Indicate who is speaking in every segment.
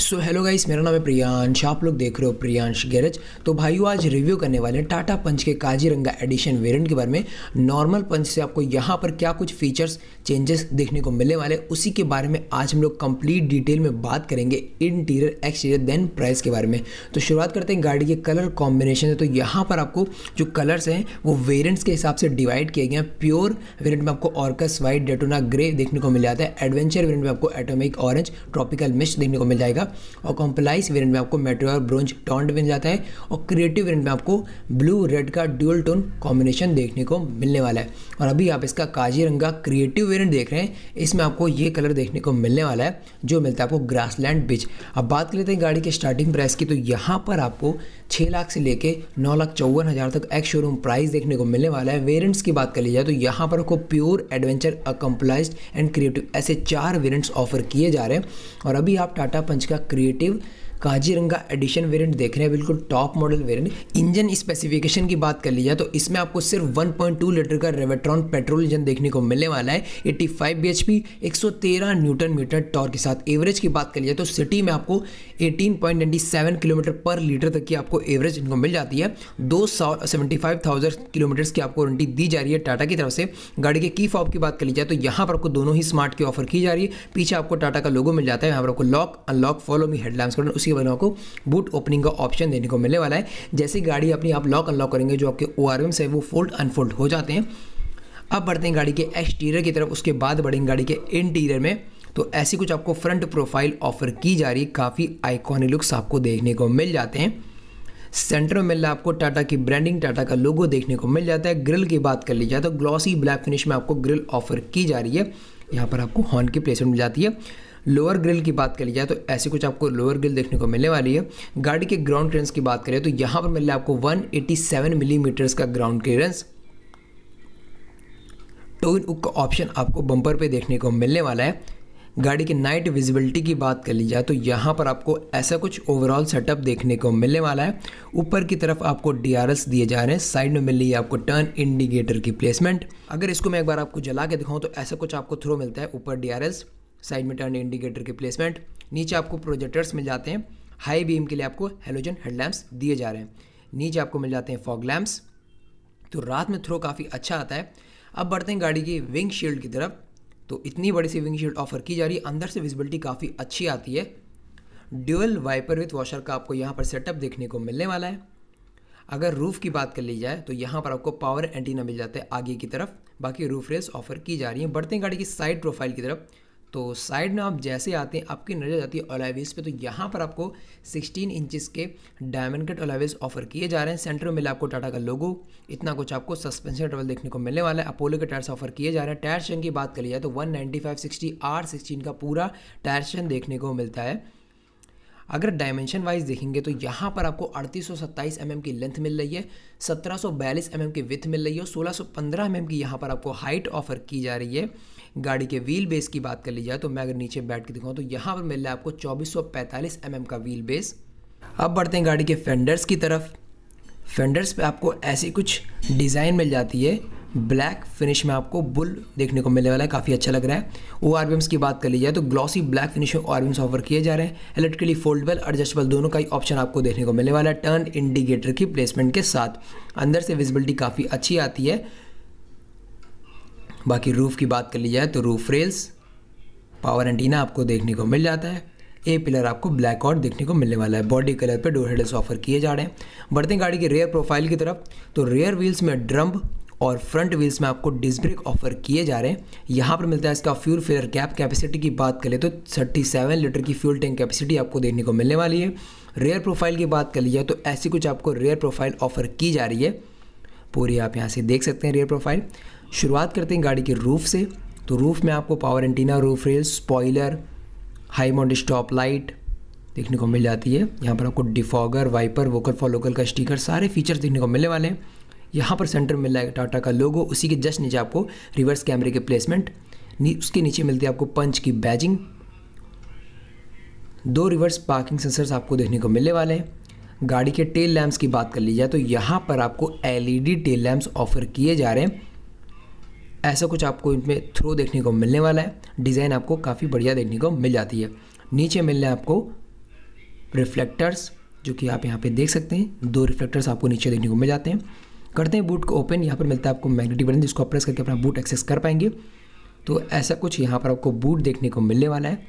Speaker 1: so hello guys मेरा नाम है प्रियांश आप लोग देख रहे हो प्रियांश गैरेज तो भाइयों आज रिव्यू करने वाले हैं टाटा पंच के काजीरंगा एडिशन वेरिएंट के बारे में नॉर्मल पंच से आपको यहाँ पर क्या कुछ फीचर्स चेंजेस देखने को मिलने वाले उसी के बारे में आज हम लोग कंप्लीट डिटेल में बात करेंगे इंटीरियर एक्सटीरियर देन प्राइस के बारे में तो शुरुआत करते हैं गाड़ी के कलर कॉम्बिनेशन से तो यहाँ पर आपको जो कलर्स हैं वो वेरियंट्स के हिसाब से डिवाइड किए गए हैं प्योर वेरियंट में आपको ऑर्कस वाइट डेटोना ग्रे देखने को मिल जाता है एडवेंचर वेरियंट में आपको एटोमिक ऑरेंज ट्रॉपिकल मिश देखने को मिल जाएगा जाएगा और कॉम्पलाइस वेरियंट में आपको मेट्रो और ब्रोंज टॉन्ट मिल जाता है और क्रिएटिव वेरियंट में आपको ब्लू रेड का ड्यूअल टोन कॉम्बिनेशन देखने को मिलने वाला है और अभी आप इसका काजीरंगा क्रिएटिव वेरियंट देख रहे हैं इसमें आपको ये कलर देखने को मिलने वाला है जो मिलता है आपको ग्रास लैंड बीच अब बात कर लेते हैं तो गाड़ी के स्टार्टिंग प्राइस की तो यहाँ पर आपको छः लाख से लेकर नौ लाख चौवन हज़ार तक एक्स शोरूम प्राइस देखने को मिलने वाला है वेरियंट्स की बात कर ली जाए तो यहाँ पर आपको pure adventure accomplished and creative ऐसे चार वेरियंट्स ऑफर किए जा रहे हैं और अभी आप टाटा पंच क्या क्रिएटिव काजीरंगा एडिशन वेरिएंट देख रहे हैं बिल्कुल top model variant engine specification की बात कर ली जाए तो इसमें आपको सिर्फ 1.2 लीटर का रेवेट्रॉन पेट्रोल इंजन देखने को मिलने वाला है 85 सौ तेरह न्यूटन मीटर टॉर्क के साथ एवरेज की बात कर ली जाए तो सिटी में आपको 18.97 किलोमीटर पर लीटर तक की आपको एवरेज इनको मिल जाती है दो किलोमीटर्स की आपको वारंटी दी जा रही है टाटा की तरफ से गाड़ी के की फॉप की बात कर ली जाए तो यहाँ पर आपको दोनों ही स्मार्ट की ऑफर की जा रही है पीछे आपको टाटा का लोगो मिल जाता है यहाँ पर आपको lock unlock follow me headlamps सी वनों को बूट ओपनिंग का ऑप्शन देने को मिलने वाला है जैसे गाड़ी अपनी आप लॉक अनलॉक करेंगे जो आपके ओ आर एम्स है वो फोल्ड अनफोल्ड हो जाते हैं अब बढ़ते हैं गाड़ी के एक्सटीरियर की तरफ उसके बाद बढ़ेंगे गाड़ी के इंटीरियर में तो ऐसी कुछ आपको फ्रंट प्रोफाइल ऑफर की जा रही है काफ़ी आइकॉनिक लुक्स आपको देखने को मिल जाते हैं सेंटर में मिल रहा है आपको टाटा की ब्रांडिंग टाटा का लोगो देखने को मिल जाता है ग्रिल की बात कर ली जाए तो ग्लॉसी ब्लैक फिनिश में आपको ग्रिल ऑफर की जा रही है यहाँ पर आपको हॉर्न की प्लेसमेंट मिल जाती है लोअर ग्रिल की बात करी जाए तो ऐसी कुछ आपको लोअर ग्रिल देखने को मिलने वाली है गाड़ी के ग्राउंड क्लियरेंस की बात करें तो यहाँ पर मिल रहा है आपको 187 मिलीमीटर्स का ग्राउंड क्लियरेंस टोइन उक का ऑप्शन आपको बंपर पे देखने को मिलने वाला है गाड़ी की नाइट विजिबिलिटी की बात कर ली जाए तो यहाँ पर आपको ऐसा कुछ ओवरऑल सेटअप देखने को मिलने वाला है ऊपर की तरफ आपको डी दिए जा रहे हैं साइड में मिल रही है आपको टर्न इंडिकेटर की प्लेसमेंट अगर इसको मैं एक बार आपको जला के दिखाऊँ तो ऐसा कुछ आपको थ्रो मिलता है ऊपर डी साइड में टर्न इंडिकेटर के प्लेसमेंट नीचे आपको प्रोजेक्टर्स मिल जाते हैं हाई बीम के लिए आपको हेलोजन हेडलैम्प्स दिए जा रहे हैं नीचे आपको मिल जाते हैं फॉग लैम्प्स तो रात में थ्रो काफ़ी अच्छा आता है अब बढ़ते हैं गाड़ी की विंग शील्ड की तरफ तो इतनी बड़ी सी विंग शील्ड ऑफर की जा रही है अंदर से विजिबिलिटी काफ़ी अच्छी आती है ड्यूअल वाइपर विथ वॉशर का आपको यहाँ पर सेटअप देखने को मिलने वाला है अगर रूफ़ की बात कर ली जाए तो यहाँ पर आपको पावर एंटीना मिल जाता है आगे की तरफ बाकी रूफ रेस ऑफर की जा रही है बढ़ते हैं गाड़ी की साइड प्रोफाइल की तरफ तो साइड में आप जैसे आते हैं आपकी नज़र जाती है ओलाइविस पे तो यहाँ पर आपको 16 इंचेस के डायमंड कट ओलाइविस ऑफर किए जा रहे हैं सेंटर में मिला आपको टाटा का लोगो इतना कुछ आपको सस्पेंशन ट्रेवल देखने को मिलने वाला है अपोलो के टायर्स ऑफर किए जा रहे हैं टायर शन की बात करी जाए तो वन नाइन्टी आर सिक्सटीन का पूरा टायर चेन देखने को मिलता है अगर डायमेंशन वाइज देखेंगे तो यहाँ पर आपको अड़तीस सौ mm की लेंथ मिल रही है सत्रह सौ mm की विथ मिल रही है और सोलह सौ mm की यहाँ पर आपको हाइट ऑफर की जा रही है गाड़ी के व्हील बेस की बात कर ली जाए तो मैं अगर नीचे बैठ के दिखाऊँ तो यहाँ पर मिल रहा है आपको चौबीस सौ mm का व्हील बेस अब बढ़ते हैं गाड़ी के फेंडर्स की तरफ फेंडर्स पे आपको ऐसी कुछ डिज़ाइन मिल जाती है ब्लैक फिनिश में आपको बुल देखने को मिलने वाला है काफ़ी अच्छा लग रहा है ओ आर की बात कर ली जाए तो ग्लॉसी ब्लैक फिनिश में ओ आर ऑफर किए जा रहे हैं इलेक्ट्रिकली फोल्डेबल एडजस्टेबल दोनों का ही ऑप्शन आपको देखने को मिलने वाला है टर्न इंडिकेटर की प्लेसमेंट के साथ अंदर से विजिबिलिटी काफ़ी अच्छी आती है बाकी रूफ़ की बात कर ली जाए तो रूफ रेल्स पावर एंटीना आपको देखने को मिल जाता है ए पिलर आपको ब्लैक आउट देखने को मिलने वाला है बॉडी कलर पर डोर हेडल्स ऑफर किए जा रहे हैं बढ़ते हैं गाड़ी के रेयर प्रोफाइल की तरफ तो रेयर व्हील्स में ड्रम और फ्रंट व्हील्स में आपको डिस्क ब्रेक ऑफर किए जा रहे हैं यहाँ पर मिलता है इसका फ्यूल फिलर कैप कैपेसिटी की बात करें तो 37 लीटर की फ्यूल टैंक कैपेसिटी आपको देखने को मिलने वाली है रेयर प्रोफाइल की बात कर ली जाए तो ऐसी कुछ आपको रेयर प्रोफाइल ऑफर की जा रही है पूरी आप यहाँ से देख सकते हैं रेयर प्रोफाइल शुरुआत करते हैं गाड़ी के रूफ़ से तो रूफ़ में आपको power antenna roof rail spoiler high mount stop light देखने को मिल जाती है यहाँ पर आपको defogger wiper vocal for local का स्टिकर सारे फीचर्स देखने को मिलने वाले हैं यहाँ पर सेंटर में मिल जाएगा टाटा का लोगो उसी के जस्ट नीचे आपको रिवर्स कैमरे के प्लेसमेंट उसके नीचे मिलती है आपको पंच की बैजिंग दो रिवर्स पार्किंग सेंसर्स आपको देखने को मिलने वाले हैं गाड़ी के टेल लैम्प्स की बात कर ली जाए तो यहाँ पर आपको एलईडी टेल लैम्प्स ऑफर किए जा रहे हैं ऐसा कुछ आपको इनमें थ्रो देखने को मिलने वाला है डिज़ाइन आपको काफ़ी बढ़िया देखने को मिल जाती है नीचे मिल रहे हैं आपको रिफ्लेक्टर्स जो कि आप यहाँ पे देख सकते हैं दो रिफ्लेक्टर्स आपको नीचे देखने को मिल जाते हैं करते हैं बूट को ओपन यहाँ पर मिलता है आपको मैग्नेटिक बटन जिसको प्रेस करके अपना बूट एक्सेस कर पाएंगे तो ऐसा कुछ यहाँ पर आपको बूट देखने को मिलने वाला है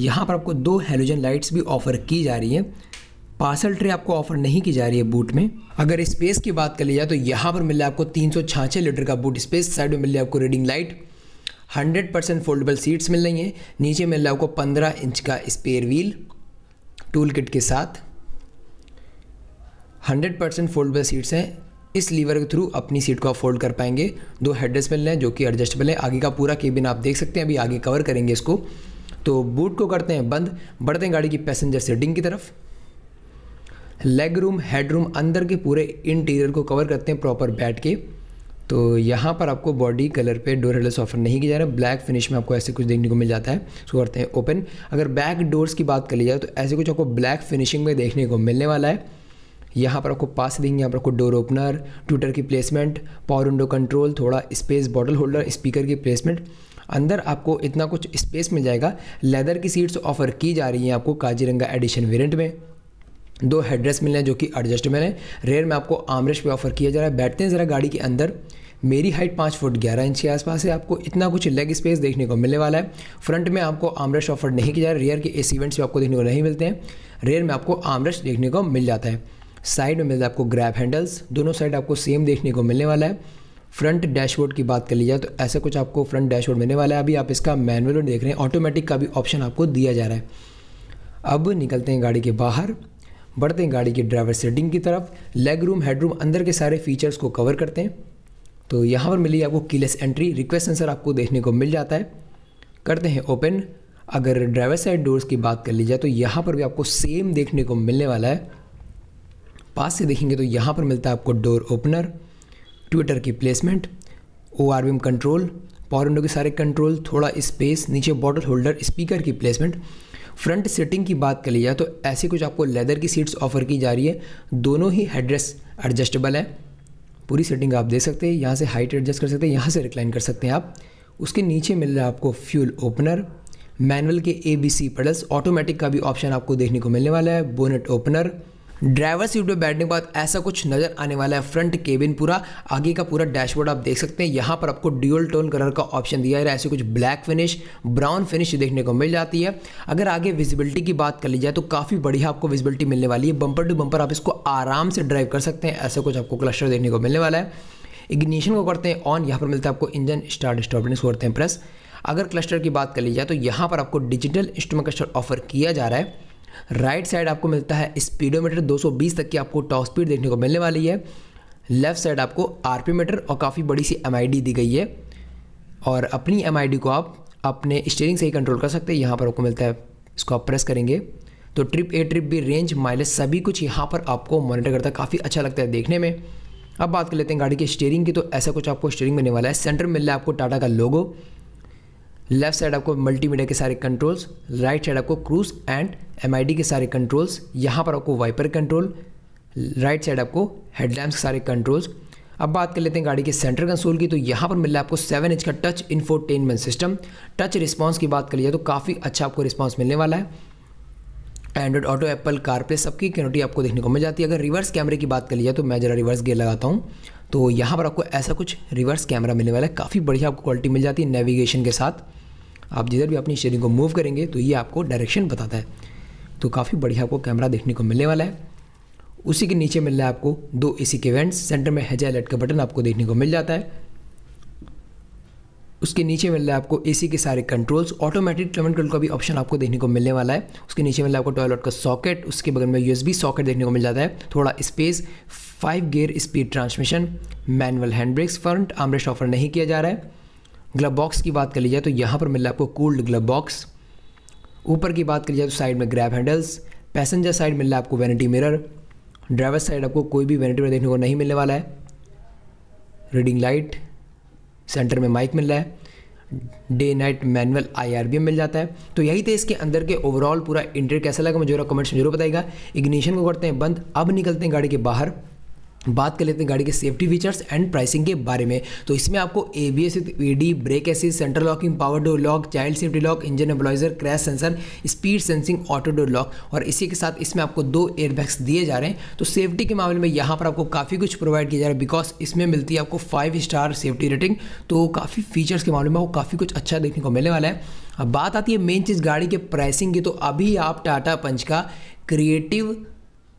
Speaker 1: यहाँ पर आपको दो हेलोजन लाइट्स भी ऑफर की जा रही हैं पार्सल ट्रे आपको ऑफर नहीं की जा रही है बूट में अगर स्पेस की बात कर ली जाए तो यहाँ पर मिल रहा है आपको तीन लीटर का बूट स्पेस साइड में मिल रहा है आपको reading light 100 percent foldable seats मिल रही हैं नीचे मिल रहा है आपको 15 इंच का स्पेयर व्हील टूल किट के साथ 100 परसेंट फोल्डेबल सीट्स हैं इस लीवर के थ्रू अपनी सीट को आप फोल्ड कर पाएंगे दो हेडरेस्ट मिल रहे हैं जो कि एडजस्टेबल है आगे का पूरा केबिन आप देख सकते हैं अभी आगे कवर करेंगे इसको तो बूट को करते हैं बंद बढ़ते हैं गाड़ी की पैसेंजर सीटिंग की तरफ लेग रूम हेड रूम अंदर के पूरे इंटीरियर को कवर करते हैं प्रॉपर बैठ के तो यहाँ पर आपको बॉडी कलर पे डोर हेडल्स ऑफर नहीं किया जा रहा ब्लैक फिनिश में आपको ऐसे कुछ देखने को मिल जाता है सो करते हैं ओपन अगर बैक डोर्स की बात कर ली जाए तो ऐसे कुछ आपको ब्लैक फिनिशिंग में देखने को मिलने वाला है यहाँ पर आपको पास देंगे यहाँ पर आपको डोर ओपनर ट्विटर की प्लेसमेंट पावर विंडो कंट्रोल थोड़ा स्पेस बॉटल होल्डर स्पीकर की प्लेसमेंट अंदर आपको इतना कुछ स्पेस मिल जाएगा लेदर की सीट्स ऑफर की जा रही हैं आपको काजीरंगा एडिशन वेरिएंट में दो हेडरेस्ट मिल रहे हैं जो कि एडजस्टेबल है रेयर में आपको आमरेश पे ऑफर किया जा रहा है बैठते हैं ज़रा गाड़ी के अंदर मेरी हाइट पाँच फुट ग्यारह इंच के आसपास है आपको इतना कुछ लेग स्पेस देखने को मिलने वाला है फ्रंट में आपको आमरश ऑफर नहीं किया जा रहा रेयर के ए इवेंट्स भी आपको देखने को नहीं मिलते हैं रेयर में आपको आमरश देखने को मिल जाता है साइड में मिलता है आपको ग्रैप हैंडल्स दोनों साइड आपको सेम देखने को मिलने वाला है फ्रंट डैशबोर्ड की बात कर ली जाए तो ऐसा कुछ आपको फ्रंट डैशबोर्ड मिलने वाला है अभी आप इसका मैनुअल देख रहे हैं ऑटोमेटिक का भी ऑप्शन आपको दिया जा रहा है अब निकलते हैं गाड़ी के बाहर बढ़ते हैं गाड़ी के ड्राइवर सेटिंग की तरफ लेग रूम हेड रूम अंदर के सारे फीचर्स को कवर करते हैं तो यहाँ पर मिली आपको कीलेस एंट्री रिक्वेस्ट सेंसर आपको देखने को मिल जाता है करते हैं ओपन अगर ड्राइवर साइड डोर्स की बात कर ली जाए तो यहाँ पर भी आपको सेम देखने को मिलने वाला है पास से देखेंगे तो यहाँ पर मिलता है आपको डोर ओपनर ट्विटर की placement O R control power window के सारे कंट्रोल थोड़ा स्पेस नीचे बॉटल होल्डर स्पीकर की प्लेसमेंट फ्रंट सीटिंग की बात कर ली जाए तो ऐसी कुछ आपको लेदर की सीट्स ऑफर की जा रही है दोनों ही हेडरेस एडजस्टेबल है पूरी सेटिंग आप दे सकते हैं यहाँ से हाइट एडजस्ट कर सकते हैं यहाँ से रिक्लाइन कर सकते हैं आप उसके नीचे मिल रहा है आपको फ्यूल ओपनर मैनुअल के A B C plus automatic का भी ऑप्शन आपको देखने को मिलने वाला है बोनेट ओपनर ड्राइवर सीट पे बैठने के बाद ऐसा कुछ नज़र आने वाला है फ्रंट केबिन पूरा आगे का पूरा डैशबोर्ड आप देख सकते हैं यहाँ पर आपको ड्यूअल टोन कलर का ऑप्शन दिया है ऐसे कुछ ब्लैक फिनिश ब्राउन फिनिश देखने को मिल जाती है अगर आगे विजिबिलिटी की बात कर ली जाए तो काफ़ी बढ़िया आपको विजिबिलिटी मिलने वाली है बंपर टू बंपर आप इसको आराम से ड्राइव कर सकते हैं ऐसा कुछ आपको क्लस्टर देखने को मिलने वाला है इग्निशन को करते हैं ऑन यहाँ पर मिलता है आपको इंजन स्टार्ट स्टॉपनेस करते हैं प्रेस अगर क्लस्टर की बात कर ली जाए तो यहाँ पर आपको डिजिटल इंस्ट्रूमेंट क्लस्टर ऑफर किया जा रहा है राइट साइड आपको मिलता है स्पीडोमीटर 220 तक की आपको टॉप स्पीड देखने को मिलने वाली है लेफ्ट साइड आपको आर मीटर और काफ़ी बड़ी सी एम दी गई है और अपनी एम को आप अपने स्टेयरिंग से ही कंट्रोल कर सकते हैं यहाँ पर आपको मिलता है इसको आप प्रेस करेंगे तो trip A trip B range mileage सभी कुछ यहाँ पर आपको मॉनिटर करता है काफ़ी अच्छा लगता है देखने में अब बात कर लेते हैं गाड़ी के स्टेयरिंग की तो ऐसा कुछ आपको स्टेयरिंग मिलने वाला है सेंटर में मिल रहा है आपको टाटा का लोगो लेफ्ट साइड आपको मल्टीमीडिया के सारे कंट्रोल्स राइट साइड आपको क्रूज एंड एमआईडी के सारे कंट्रोल्स यहाँ पर आपको वाइपर कंट्रोल राइट साइड आपको हेडलैम्प के सारे कंट्रोल्स अब बात कर लेते हैं गाड़ी के सेंटर कंसोल की तो यहाँ पर मिल रहा है आपको सेवन इंच का touch infotainment system touch response की बात कर लिया तो काफ़ी अच्छा आपको रिस्पॉन्स मिलने वाला है एंड्रॉइड ऑटो एप्पल कारप्ले सबकी कैनोटी आपको देखने को मिल जाती है अगर रिवर्स कैमरे की बात कर लिया तो मैं ज़रा रिवर्स गियर लगाता हूँ तो यहाँ पर आपको ऐसा कुछ रिवर्स कैमरा मिलने वाला है काफ़ी बढ़िया आपको क्वालिटी मिल जाती है नेविगेशन के साथ आप जिधर भी अपनी शेयरिंग को मूव करेंगे तो ये आपको डायरेक्शन बताता है तो काफ़ी बढ़िया आपको कैमरा देखने को मिलने वाला है उसी के नीचे मिल रहा है आपको दो ए सी के वेंट्स सेंटर में हेजा लाइट का बटन आपको देखने को मिल जाता है उसके नीचे मिल रहा है आपको एसी के सारे कंट्रोल्स ऑटोमेटिक क्लेमेंट कंट्रोल का भी ऑप्शन आपको देखने को मिलने वाला है उसके नीचे मिल रहा है आपको टॉयलेट का सॉकेट उसके बगल में यूएसबी सॉकेट देखने को मिल जाता है थोड़ा space five gear speed transmission manual hand brakes front armrest offer नहीं किया जा रहा है ग्लब बॉक्स की बात कर ली जाए तो यहाँ पर मिल रहा है आपको कूल्ड ग्लब बॉक्स ऊपर की बात करी जाए तो साइड में ग्रैब हैंडल्स पैसेंजर साइड मिल रहा है आपको वैनिटी मिरर ड्राइवर साइड आपको कोई भी वैनिटी मिरर देखने को नहीं मिलने वाला है रीडिंग लाइट सेंटर में माइक मिल रहा है डे नाइट मैनुअल आई मिल जाता है तो यही थे इसके अंदर के ओवरऑल पूरा इंटीरियर कैसा लगा मुझे कमेंट्स में जरूर बताएगा इग्निशन को करते हैं बंद अब निकलते हैं गाड़ी के बाहर बात कर लेते हैं गाड़ी के सेफ्टी फीचर्स एंड प्राइसिंग के बारे में तो इसमें आपको A B S D brake assist central locking power door lock child safety lock engine immobilizer crash sensor speed sensing auto door lock और इसी के साथ इसमें आपको दो एयरबैग्स दिए जा रहे हैं तो सेफ्टी के मामले में यहाँ पर आपको काफ़ी कुछ प्रोवाइड किया जा रहा है बिकॉज इसमें मिलती है आपको फाइव स्टार सेफ्टी रेटिंग तो काफ़ी फीचर्स के मामले में आपको काफ़ी कुछ अच्छा देखने को मिलने वाला है अब बात आती है मेन चीज़ गाड़ी के प्राइसिंग की तो अभी आप टाटा पंच का creative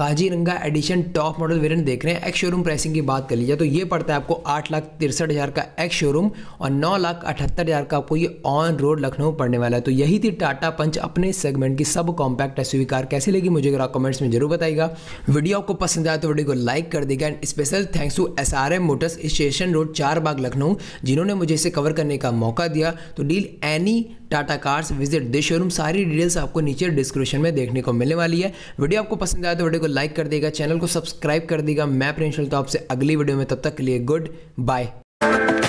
Speaker 1: Kaziranga edition top model variant देख रहे हैं एक्स शोरूम प्राइसिंग की बात कर लीजिए तो ये पड़ता है आपको आठ लाख तिरसठ हज़ार का एक्स शोरूम और नौ लाख अठहत्तर हज़ार का आपको ये ऑन रोड लखनऊ पड़ने वाला है तो यही थी टाटा पंच अपने सेगमेंट की सब कॉम्पैक्ट एस कार कैसे लगी मुझे अगर आप कमेंट्स में जरूर बताएगा वीडियो आपको पसंद आया तो वीडियो को लाइक कर देगा and special thanks to S R M motors station road Charbagh Lucknow जिन्होंने मुझे इसे कवर करने का मौका दिया तो deal any Tata cars visit this showroom सारी डिटेल्स आपको नीचे डिस्क्रिप्शन में देखने को मिलने वाली है वीडियो आपको पसंद आया तो वीडियो को लाइक कर देगा चैनल को सब्सक्राइब कर देगा मैं प्रिंशल तो आपसे अगली वीडियो में तब तक के लिए गुड बाय